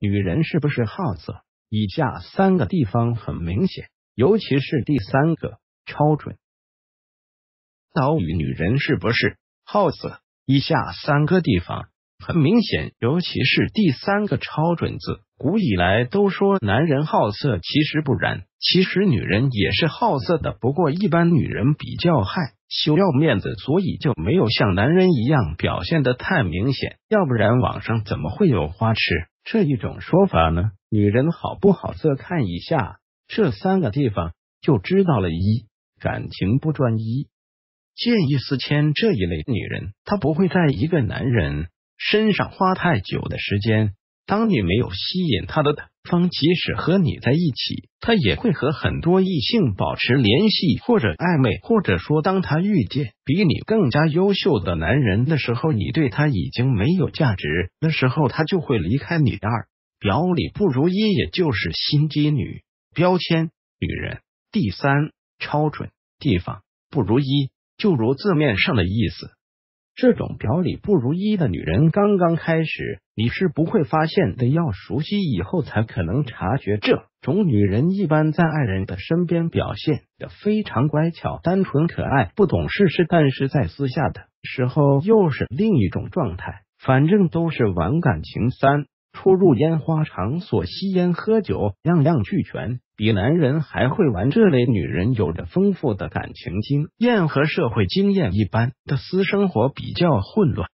女人是不是好色？以下三个地方很明显，尤其是第三个超准。岛屿女人是不是好色？以下三个地方很明显，尤其是第三个超准字。古以来都说男人好色，其实不然，其实女人也是好色的，不过一般女人比较害羞要面子，所以就没有像男人一样表现的太明显，要不然网上怎么会有花痴？这一种说法呢，女人好不好色，看一下这三个地方就知道了。一，感情不专一，见异思迁这一类女人，她不会在一个男人身上花太久的时间。当你没有吸引她的方，即使和你在一起，她也会和很多异性保持联系或者暧昧。或者说，当他遇见比你更加优秀的男人的时候，你对她已经没有价值，那时候她就会离开你。二表里不如一，也就是心机女标签女人。第三超准地方不如一，就如字面上的意思。这种表里不如一的女人，刚刚开始你是不会发现的，要熟悉以后才可能察觉。这种女人一般在爱人的身边表现的非常乖巧、单纯、可爱、不懂事事，但是在私下的时候又是另一种状态。反正都是玩感情三。出入烟花场所、吸烟、喝酒，样样俱全，比男人还会玩。这类女人有着丰富的感情经验和社会经验，一般的私生活比较混乱。